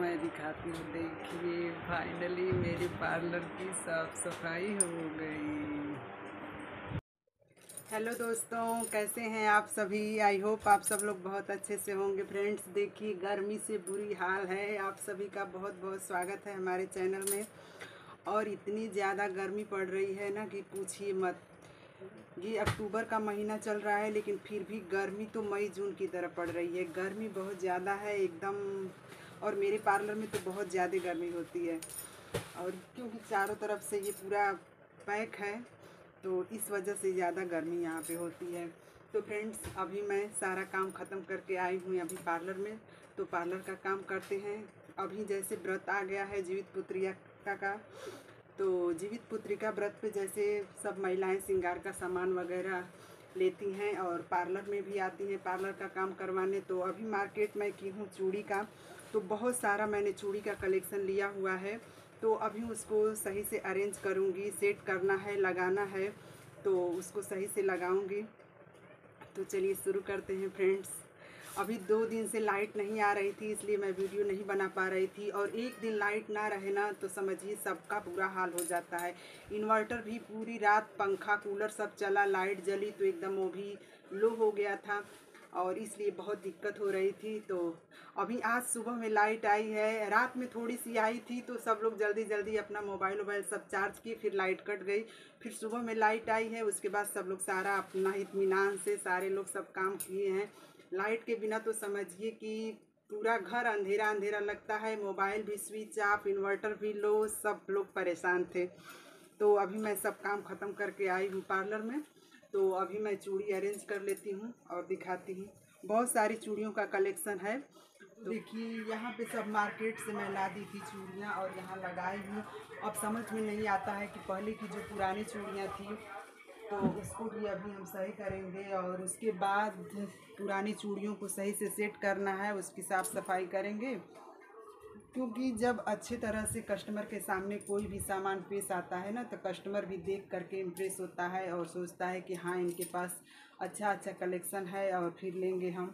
मैं दिखाती हूँ देखिए फाइनली मेरे पार्लर की साफ सफाई हो गई हेलो दोस्तों कैसे हैं आप सभी आई होप आप सब लोग बहुत अच्छे से होंगे फ्रेंड्स देखिए गर्मी से बुरी हाल है आप सभी का बहुत बहुत स्वागत है हमारे चैनल में और इतनी ज़्यादा गर्मी पड़ रही है ना कि पूछिए मत ये अक्टूबर का महीना चल रहा है लेकिन फिर भी गर्मी तो मई जून की तरह पड़ रही है गर्मी बहुत ज़्यादा है एकदम और मेरे पार्लर में तो बहुत ज़्यादा गर्मी होती है और क्योंकि चारों तरफ से ये पूरा पैक है तो इस वजह से ज़्यादा गर्मी यहाँ पे होती है तो फ्रेंड्स अभी मैं सारा काम ख़त्म करके आई हूँ अभी पार्लर में तो पार्लर का काम करते हैं अभी जैसे व्रत आ गया है जीवित पुत्रिया का, का तो जीवित पुत्रिका व्रत पे जैसे सब महिलाएं श्रृंगार का सामान वगैरह लेती हैं और पार्लर में भी आती हैं पार्लर का काम करवाने तो अभी मार्केट में की हूँ चूड़ी का तो बहुत सारा मैंने चूड़ी का कलेक्शन लिया हुआ है तो अभी उसको सही से अरेंज करूँगी सेट करना है लगाना है तो उसको सही से लगाऊँगी तो चलिए शुरू करते हैं फ्रेंड्स अभी दो दिन से लाइट नहीं आ रही थी इसलिए मैं वीडियो नहीं बना पा रही थी और एक दिन लाइट ना रहे ना तो समझिए सबका बुरा हाल हो जाता है इन्वर्टर भी पूरी रात पंखा कूलर सब चला लाइट जली तो एकदम वो भी लो हो गया था और इसलिए बहुत दिक्कत हो रही थी तो अभी आज सुबह में लाइट आई है रात में थोड़ी सी आई थी तो सब लोग जल्दी जल्दी अपना मोबाइल वोबाइल सब चार्ज किए फिर लाइट कट गई फिर सुबह में लाइट आई है उसके बाद सब लोग सारा अपना इतमान से सारे लोग सब काम किए हैं लाइट के बिना तो समझिए कि पूरा घर अंधेरा अंधेरा लगता है मोबाइल भी स्विच ऑफ इन्वर्टर भी लो सब लोग परेशान थे तो अभी मैं सब काम ख़त्म करके आई हूँ पार्लर में तो अभी मैं चूड़ी अरेंज कर लेती हूँ और दिखाती हूँ बहुत सारी चूड़ियों का कलेक्शन है तो देखिए यहाँ पे सब मार्केट से मैं ला दी थी चूड़ियाँ और यहाँ लगाई हूँ अब समझ में नहीं आता है कि पहले की जो पुरानी चूड़ियाँ थी तो उसको भी अभी हम सही करेंगे और उसके बाद पुरानी चूड़ियों को सही से सेट करना है उसकी साफ़ सफाई करेंगे क्योंकि जब अच्छे तरह से कस्टमर के सामने कोई भी सामान पेश आता है ना तो कस्टमर भी देख करके इम्प्रेस होता है और सोचता है कि हाँ इनके पास अच्छा अच्छा कलेक्शन है और फिर लेंगे हम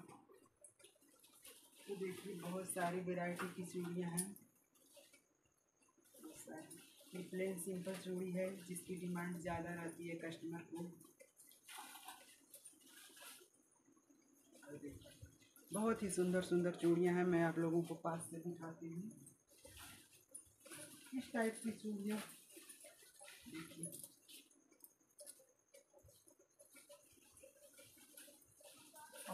तो देखिए बहुत सारी वेराइटी की चूड़ियाँ हैं प्लेन सिंपल चूड़ी है जिसकी डिमांड ज़्यादा रहती है कस्टमर को बहुत ही सुंदर सुंदर चूड़ियाँ हैं मैं आप लोगों को पास से दिखाती हूँ इस टाइप की चूड़ियाँ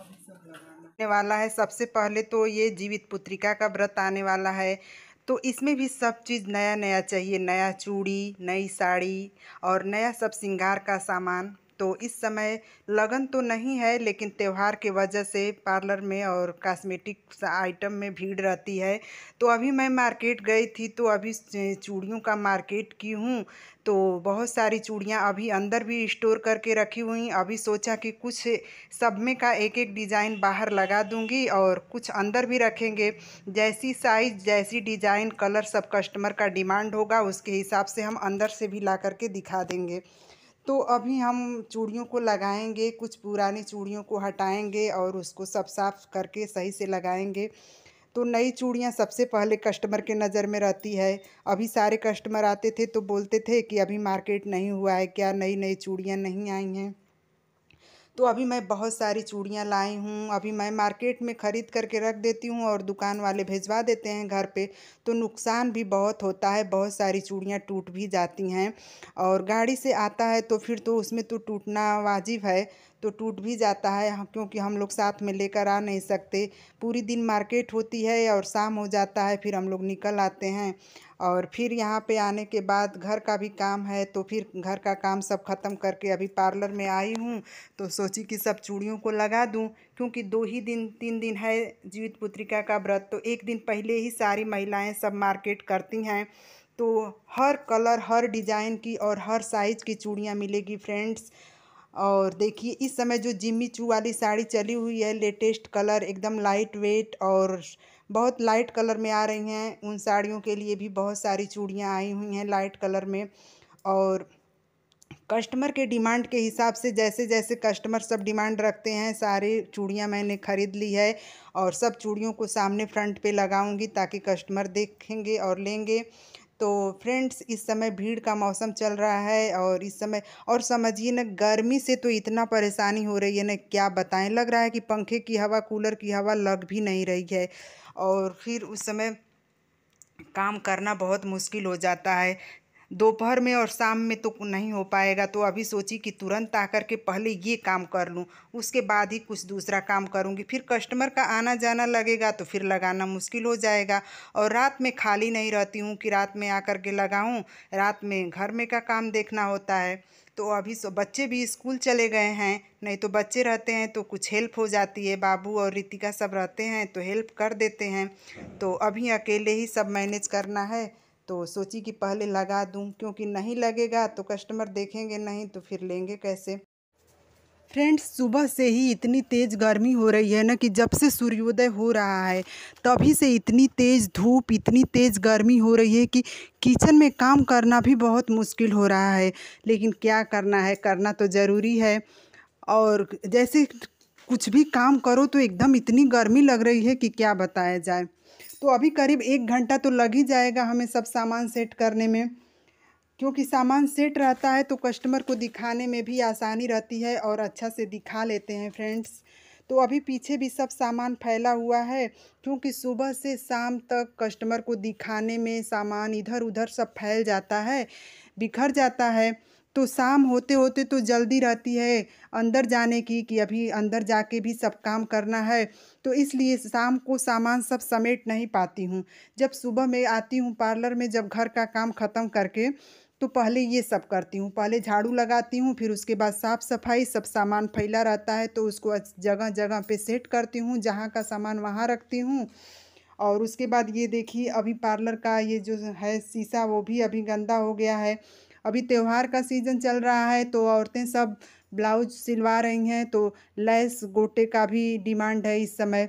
आने वाला है सबसे पहले तो ये जीवित पुत्रिका का व्रत आने वाला है तो इसमें भी सब चीज़ नया नया चाहिए नया चूड़ी नई साड़ी और नया सब श्रृंगार का सामान तो इस समय लगन तो नहीं है लेकिन त्यौहार के वजह से पार्लर में और कास्मेटिक आइटम में भीड़ रहती है तो अभी मैं मार्केट गई थी तो अभी चूड़ियों का मार्केट की हूँ तो बहुत सारी चूड़ियाँ अभी अंदर भी स्टोर करके रखी हुई अभी सोचा कि कुछ सब में का एक एक डिज़ाइन बाहर लगा दूँगी और कुछ अंदर भी रखेंगे जैसी साइज जैसी डिज़ाइन कलर सब कस्टमर का डिमांड होगा उसके हिसाब से हम अंदर से भी ला करके दिखा देंगे तो अभी हम चूड़ियों को लगाएंगे कुछ पुरानी चूड़ियों को हटाएंगे और उसको सब साफ करके सही से लगाएंगे तो नई चूड़ियाँ सबसे पहले कस्टमर के नज़र में रहती है अभी सारे कस्टमर आते थे तो बोलते थे कि अभी मार्केट नहीं हुआ है क्या नई नई चूड़ियाँ नहीं आई हैं तो अभी मैं बहुत सारी चूड़ियाँ लाई हूँ अभी मैं मार्केट में ख़रीद करके रख देती हूँ और दुकान वाले भिजवा देते हैं घर पे तो नुकसान भी बहुत होता है बहुत सारी चूड़ियाँ टूट भी जाती हैं और गाड़ी से आता है तो फिर तो उसमें तो टूटना वाजिब है तो टूट भी जाता है हाँ, क्योंकि हम लोग साथ में लेकर आ नहीं सकते पूरी दिन मार्केट होती है और शाम हो जाता है फिर हम लोग निकल आते हैं और फिर यहाँ पे आने के बाद घर का भी काम है तो फिर घर का काम सब ख़त्म करके अभी पार्लर में आई हूँ तो सोची कि सब चूड़ियों को लगा दूँ क्योंकि दो ही दिन तीन दिन है जीवित पुत्रिका का व्रत तो एक दिन पहले ही सारी महिलाएं सब मार्केट करती हैं तो हर कलर हर डिज़ाइन की और हर साइज़ की चूड़ियाँ मिलेगी फ्रेंड्स और देखिए इस समय जो जिम्मी चू वाली साड़ी चली हुई है लेटेस्ट कलर एकदम लाइट वेट और बहुत लाइट कलर में आ रही हैं उन साड़ियों के लिए भी बहुत सारी चूड़ियाँ आई हुई हैं लाइट कलर में और कस्टमर के डिमांड के हिसाब से जैसे जैसे कस्टमर सब डिमांड रखते हैं सारे चूड़ियाँ मैंने ख़रीद ली है और सब चूड़ियों को सामने फ्रंट पे लगाऊंगी ताकि कस्टमर देखेंगे और लेंगे तो फ्रेंड्स इस समय भीड़ का मौसम चल रहा है और इस समय और समझिए ना गर्मी से तो इतना परेशानी हो रही है ना क्या बताएं लग रहा है कि पंखे की हवा कूलर की हवा लग भी नहीं रही है और फिर उस समय काम करना बहुत मुश्किल हो जाता है दोपहर में और शाम में तो नहीं हो पाएगा तो अभी सोची कि तुरंत आकर के पहले ये काम कर लूँ उसके बाद ही कुछ दूसरा काम करूँगी फिर कस्टमर का आना जाना लगेगा तो फिर लगाना मुश्किल हो जाएगा और रात में खाली नहीं रहती हूँ कि रात में आकर के लगाऊँ रात में घर में का काम देखना होता है तो अभी सो बच्चे भी स्कूल चले गए हैं नहीं तो बच्चे रहते हैं तो कुछ हेल्प हो जाती है बाबू और रितिका सब रहते हैं तो हेल्प कर देते हैं तो अभी अकेले ही सब मैनेज करना है तो सोची कि पहले लगा दूं क्योंकि नहीं लगेगा तो कस्टमर देखेंगे नहीं तो फिर लेंगे कैसे फ्रेंड्स सुबह से ही इतनी तेज़ गर्मी हो रही है ना कि जब से सूर्योदय हो रहा है तभी से इतनी तेज़ धूप इतनी तेज़ गर्मी हो रही है कि किचन में काम करना भी बहुत मुश्किल हो रहा है लेकिन क्या करना है करना तो ज़रूरी है और जैसे कुछ भी काम करो तो एकदम इतनी गर्मी लग रही है कि क्या बताया जाए तो अभी करीब एक घंटा तो लग ही जाएगा हमें सब सामान सेट करने में क्योंकि सामान सेट रहता है तो कस्टमर को दिखाने में भी आसानी रहती है और अच्छा से दिखा लेते हैं फ्रेंड्स तो अभी पीछे भी सब सामान फैला हुआ है क्योंकि सुबह से शाम तक कस्टमर को दिखाने में सामान इधर उधर सब फैल जाता है बिखर जाता है तो शाम होते होते तो जल्दी रहती है अंदर जाने की कि अभी अंदर जाके भी सब काम करना है तो इसलिए शाम को सामान सब समेट नहीं पाती हूँ जब सुबह में आती हूँ पार्लर में जब घर का काम ख़त्म करके तो पहले ये सब करती हूँ पहले झाड़ू लगाती हूँ फिर उसके बाद साफ़ सफाई सब सामान फैला रहता है तो उसको जगह जगह पे सेट करती हूँ जहाँ का सामान वहाँ रखती हूँ और उसके बाद ये देखिए अभी पार्लर का ये जो है शीशा वो भी अभी गंदा हो गया है अभी त्यौहार का सीज़न चल रहा है तो औरतें सब ब्लाउज सिलवा रही हैं तो लैस गोटे का भी डिमांड है इस समय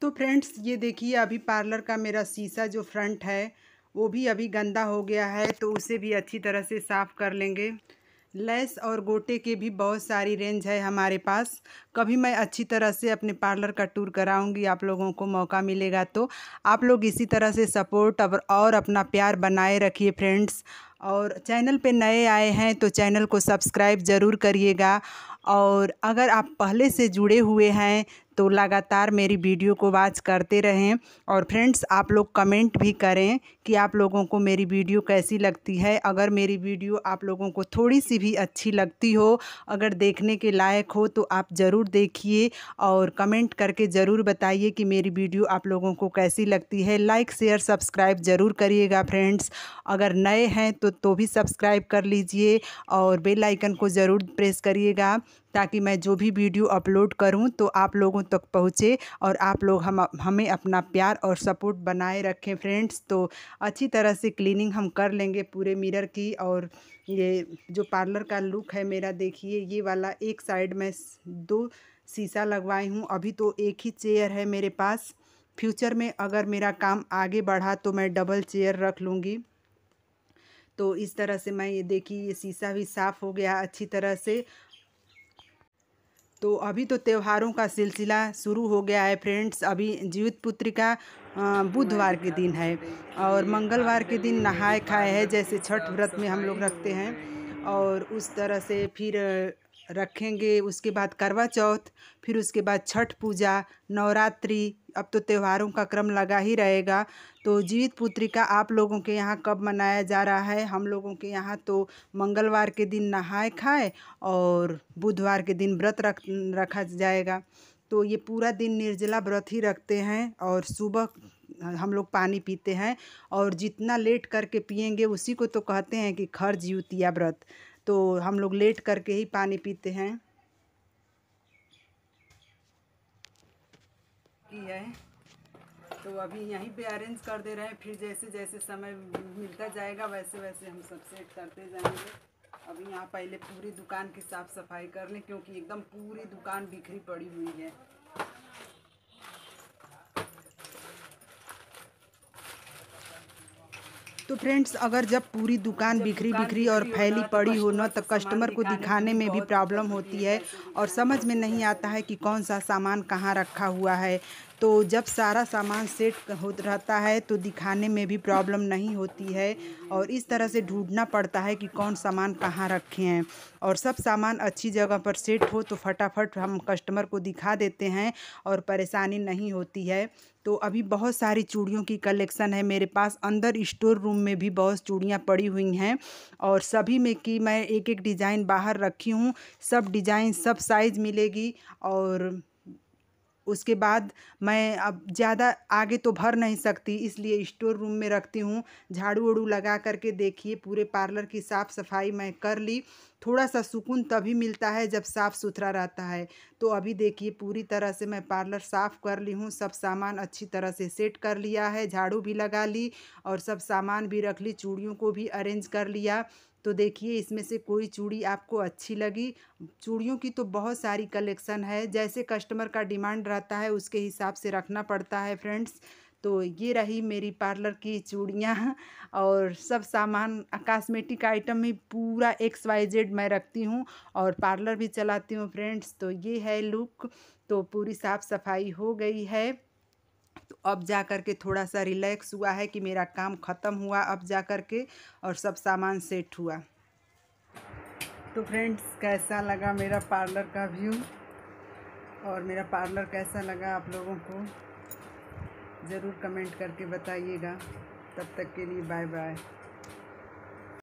तो फ्रेंड्स ये देखिए अभी पार्लर का मेरा शीशा जो फ्रंट है वो भी अभी गंदा हो गया है तो उसे भी अच्छी तरह से साफ़ कर लेंगे लेस और गोटे के भी बहुत सारी रेंज है हमारे पास कभी मैं अच्छी तरह से अपने पार्लर का टूर कराऊंगी आप लोगों को मौका मिलेगा तो आप लोग इसी तरह से सपोर्ट और अपना प्यार बनाए रखिए फ्रेंड्स और चैनल पे नए आए हैं तो चैनल को सब्सक्राइब ज़रूर करिएगा और अगर आप पहले से जुड़े हुए हैं तो लगातार मेरी वीडियो को वॉच करते रहें और फ्रेंड्स आप लोग कमेंट भी करें कि आप लोगों को मेरी वीडियो कैसी लगती है अगर मेरी वीडियो आप लोगों को थोड़ी सी भी अच्छी लगती हो अगर देखने के लायक हो तो आप ज़रूर देखिए और कमेंट करके ज़रूर बताइए कि मेरी वीडियो आप लोगों को कैसी लगती है लाइक शेयर सब्सक्राइब ज़रूर करिएगा फ्रेंड्स अगर नए हैं तो तो भी सब्सक्राइब कर लीजिए और बेल आइकन को ज़रूर प्रेस करिएगा ताकि मैं जो भी वीडियो अपलोड करूं तो आप लोगों तक पहुंचे और आप लोग हम हमें अपना प्यार और सपोर्ट बनाए रखें फ्रेंड्स तो अच्छी तरह से क्लीनिंग हम कर लेंगे पूरे मिरर की और ये जो पार्लर का लुक है मेरा देखिए ये वाला एक साइड में दो शीशा लगवाई हूँ अभी तो एक ही चेयर है मेरे पास फ्यूचर में अगर मेरा काम आगे बढ़ा तो मैं डबल चेयर रख लूँगी तो इस तरह से मैं ये देखिए ये शीशा भी साफ़ हो गया अच्छी तरह से तो अभी तो त्योहारों का सिलसिला शुरू हो गया है फ्रेंड्स अभी जीवित पुत्री का बुधवार के दिन है और मंगलवार के दिन नहाए खाए है जैसे छठ व्रत में हम लोग रखते हैं और उस तरह से फिर रखेंगे उसके बाद करवा चौथ फिर उसके बाद छठ पूजा नवरात्रि अब तो त्योहारों का क्रम लगा ही रहेगा तो जीवित पुत्रिका आप लोगों के यहाँ कब मनाया जा रहा है हम लोगों के यहाँ तो मंगलवार के दिन नहाए खाए और बुधवार के दिन व्रत रख रखा जाएगा तो ये पूरा दिन निर्जला व्रत ही रखते हैं और सुबह हम लोग पानी पीते हैं और जितना लेट करके पियेंगे उसी को तो कहते हैं कि खर जीवतिया व्रत तो हम लोग लेट करके ही पानी पीते हैं है तो अभी यहीं पे अरेंज कर दे रहे हैं फिर जैसे जैसे समय मिलता जाएगा वैसे वैसे हम सब सेट करते जाएंगे अब यहाँ पहले पूरी दुकान की साफ़ सफाई कर लें क्योंकि एकदम पूरी दुकान बिखरी पड़ी हुई है तो फ्रेंड्स अगर जब पूरी दुकान बिखरी बिखरी और फैली तो पड़ी हो ना तो कस्टमर को दिखाने में भी प्रॉब्लम होती है और समझ में नहीं आता है कि कौन सा सामान कहाँ रखा हुआ है तो जब सारा सामान सेट हो रहता है तो दिखाने में भी प्रॉब्लम नहीं होती है और इस तरह से ढूंढना पड़ता है कि कौन सामान कहाँ रखे हैं और सब सामान अच्छी जगह पर सेट हो तो फटाफट हम कस्टमर को दिखा देते हैं और परेशानी नहीं होती है तो अभी बहुत सारी चूड़ियों की कलेक्शन है मेरे पास अंदर स्टोर रूम में भी बहुत चूड़ियाँ पड़ी हुई हैं और सभी में की मैं एक एक डिज़ाइन बाहर रखी हूँ सब डिज़ाइन सब साइज़ मिलेगी और उसके बाद मैं अब ज़्यादा आगे तो भर नहीं सकती इसलिए स्टोर रूम में रखती हूँ झाड़ू उड़ू लगा करके देखिए पूरे पार्लर की साफ़ सफाई मैं कर ली थोड़ा सा सुकून तभी मिलता है जब साफ़ सुथरा रहता है तो अभी देखिए पूरी तरह से मैं पार्लर साफ़ कर ली हूँ सब सामान अच्छी तरह से सेट कर लिया है झाड़ू भी लगा ली और सब सामान भी रख ली चूड़ियों को भी अरेंज कर लिया तो देखिए इसमें से कोई चूड़ी आपको अच्छी लगी चूड़ियों की तो बहुत सारी कलेक्शन है जैसे कस्टमर का डिमांड रहता है उसके हिसाब से रखना पड़ता है फ्रेंड्स तो ये रही मेरी पार्लर की चूड़ियाँ और सब सामान कॉस्मेटिक आइटम में पूरा एक्स वाई जेड मैं रखती हूँ और पार्लर भी चलाती हूँ फ्रेंड्स तो ये है लुक तो पूरी साफ़ सफाई हो गई है अब जा कर के थोड़ा सा रिलैक्स हुआ है कि मेरा काम ख़त्म हुआ अब जा कर के और सब सामान सेट हुआ तो फ्रेंड्स कैसा लगा मेरा पार्लर का व्यू और मेरा पार्लर कैसा लगा आप लोगों को ज़रूर कमेंट करके बताइएगा तब तक के लिए बाय बाय